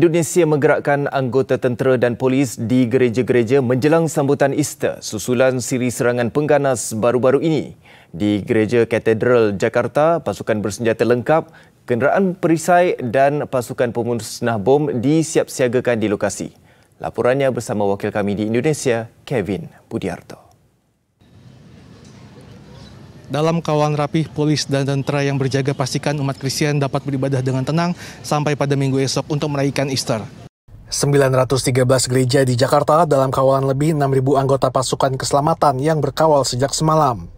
Indonesia menggerakkan anggota tentera dan polis di gereja-gereja menjelang sambutan Easter susulan siri serangan pengganas baru-baru ini. Di Gereja Katedral Jakarta, pasukan bersenjata lengkap, kenderaan perisai dan pasukan pemusnah bom disiap siagakan di lokasi. Laporannya bersama wakil kami di Indonesia, Kevin Budiarto. dalam kawan rapih polis dan tentara yang berjaga pastikan umat Kristen dapat beribadah dengan tenang sampai pada minggu esok untuk meraihkan Easter. 913 gereja di Jakarta dalam kawalan lebih 6.000 anggota pasukan keselamatan yang berkawal sejak semalam.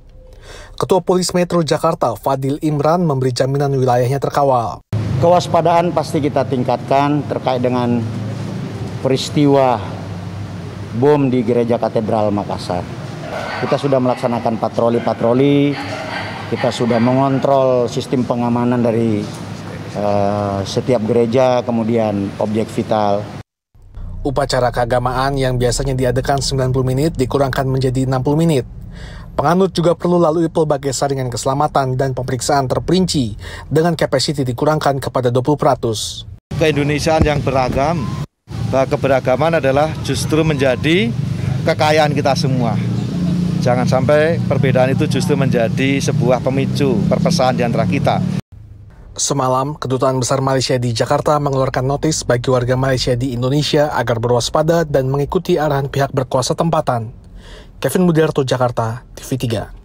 Ketua Polis Metro Jakarta Fadil Imran memberi jaminan wilayahnya terkawal. Kewaspadaan pasti kita tingkatkan terkait dengan peristiwa bom di Gereja Katedral Makassar. Kita sudah melaksanakan patroli-patroli, kita sudah mengontrol sistem pengamanan dari uh, setiap gereja, kemudian objek vital. Upacara keagamaan yang biasanya diadakan 90 menit dikurangkan menjadi 60 menit. Penganut juga perlu lalui pelbagai saringan keselamatan dan pemeriksaan terperinci dengan kapasiti dikurangkan kepada 20%. Keindonesiaan yang beragam, keberagaman adalah justru menjadi kekayaan kita semua. Jangan sampai perbedaan itu justru menjadi sebuah pemicu perpesaan di antara kita. Semalam, Kedutaan Besar Malaysia di Jakarta mengeluarkan notis bagi warga Malaysia di Indonesia agar berwaspada dan mengikuti arahan pihak berkuasa tempatan. Kevin Mudiarto, Jakarta, TV3.